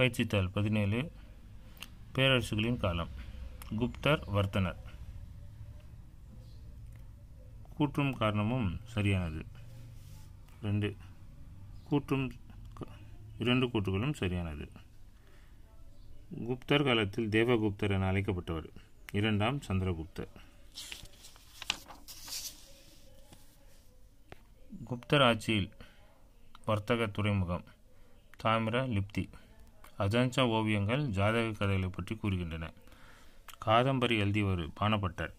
பயிற்சித்தாள் பதினேழு பேரரசுகளின் காலம் குப்தர் வர்த்தனர் கூற்றும் காரணமும் சரியானது ரெண்டு கூற்றும் இரண்டு கூற்றுகளும் சரியானது குப்தர் காலத்தில் தேவகுப்தர் என அழைக்கப்பட்டவர் இரண்டாம் சந்திரகுப்தர் குப்தர் ஆட்சியில் வர்த்தக துறைமுகம் தாமிர லிப்தி அஜான்சா ஓவியங்கள் ஜாதக கதைகளை பற்றி கூறுகின்றன காதம்பரி எழுதியவர் பானப்பட்டர்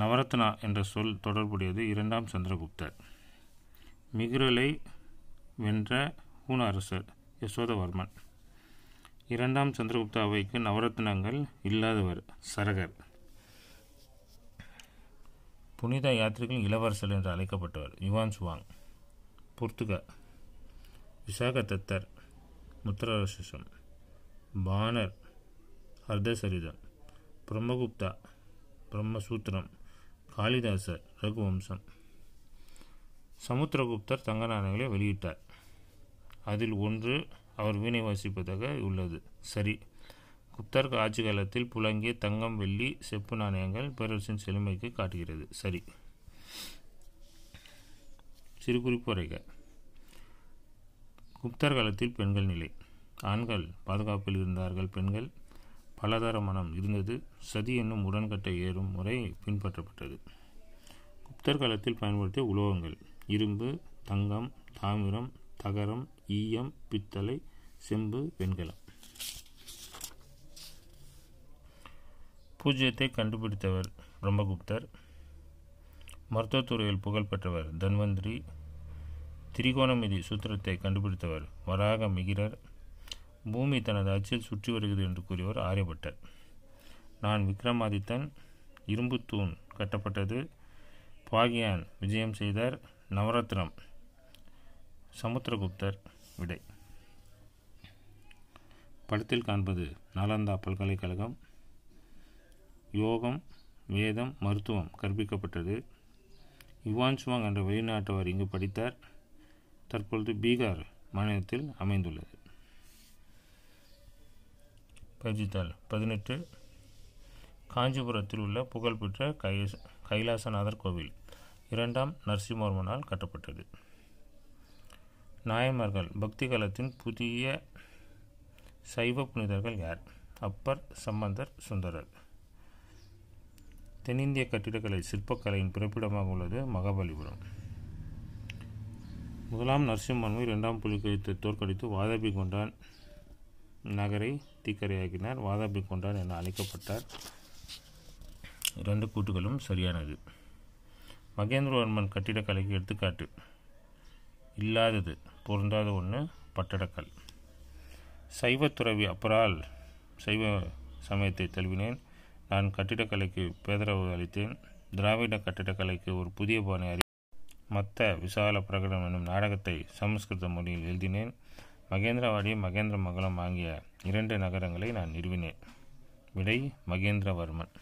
நவரத்னா என்ற சொல் தொடர்புடையது இரண்டாம் சந்திரகுப்தர் மிகுரலை வென்ற ஹூன அரசர் யசோதவர்மன் இரண்டாம் சந்திரகுப்த அவைக்கு நவரத்னங்கள் இல்லாதவர் சரகர் புனித யாத்திரிகள் இளவரசர் என்று அழைக்கப்பட்டவர் யுவான் சுவாங் புர்த்துக விசாக தத்தர் முத்திரரசம் பானர் அர்த்தசரிதம் பிரம்மகுப்தா பிரம்மசூத்திரம் காளிதாசர் ரகுவம்சம் சமுத்திரகுப்தர் தங்க நாணயங்களை வெளியிட்டார் அதில் ஒன்று அவர் வீணை வாசிப்பதாக உள்ளது சரி குப்தர் ஆட்சி காலத்தில் புலங்கிய தங்கம் வெள்ளி செப்பு நாணயங்கள் பேரரசின் செழுமைக்கு காட்டுகிறது சரி சிறு குறிப்பு குப்தர் காலத்தில் பெண்கள் நிலை ஆண்கள் பாதுகாப்பில் இருந்தார்கள் பெண்கள் பலதர மனம் இருந்தது சதி என்னும் உடன்கட்டை ஏறும் முறை பின்பற்றப்பட்டது குப்தர் காலத்தில் பயன்படுத்திய உலோகங்கள் இரும்பு தங்கம் தாமிரம் தகரம் ஈயம் பித்தளை செம்பு வெண்கலம் பூஜ்ஜியத்தை கண்டுபிடித்தவர் பிரம்மகுப்தர் மருத்துவத்துறையில் புகழ்பெற்றவர் தன்வந்திரி திரிகோணமிதி சூத்திரத்தை கண்டுபிடித்தவர் வராக மிகிரர் பூமி தனது அச்சில் சுற்றி வருகிறது என்று கூறியவர் ஆரியப்பட்டர் நான் விக்ரமாதித்தன் இரும்பு தூண் கட்டப்பட்டது பாகியான் விஜயம் செய்தார் நவரத்னம் சமுத்திரகுப்தர் விடை படத்தில் காண்பது நாலந்தா பல்கலைக்கழகம் யோகம் வேதம் மருத்துவம் கற்பிக்கப்பட்டது யுவான் சுவாங் என்ற வெளிநாட்டவர் இங்கு படித்தார் தற்பொழுது பீகார் மாநிலத்தில் அமைந்துள்ளது பயிற்சித்தாள் பதினெட்டு காஞ்சிபுரத்தில் உள்ள புகழ்பெற்ற கைஸ் கைலாசநாதர் கோவில் இரண்டாம் நரசிம்மவர்மனால் கட்டப்பட்டது நாயமர்கள் பக்தி காலத்தின் புதிய சைவ புனிதர்கள் யார் அப்பர் சம்பந்தர் சுந்தரர் தென்னிந்திய கட்டிடக்கலை சிற்பக்கலையின் பிறப்பிடமாக உள்ளது மகாபலிபுரம் முதலாம் நரசிம்மன்மை இரண்டாம் புலிகத்தை தோற்கடித்து வாதாபி கொண்டான் நகரை தீக்கரையாக்கினார் வாதாபி கொண்டான் என அழைக்கப்பட்டார் இரண்டு கூட்டுகளும் சரியானது மகேந்திரவர்மன் கட்டிடக்கலைக்கு எடுத்துக்காட்டு இல்லாதது பொருந்தாத ஒன்று பட்டடக்கல் சைவத்துறவி அப்பரால் சைவ சமயத்தை தழுவினேன் நான் கட்டிடக்கலைக்கு பேதரவு அளித்தேன் திராவிட கட்டிடக்கலைக்கு ஒரு புதிய பாணி மத்த விசால பிரகடம் என்னும் நாடகத்தை சமஸ்கிருத மொழியில் எழுதினேன் மகேந்திரவாடி மகேந்திர மகலம் ஆகிய இரண்டு நகரங்களை நான் நிறுவினேன் விடை மகேந்திரவர்மன்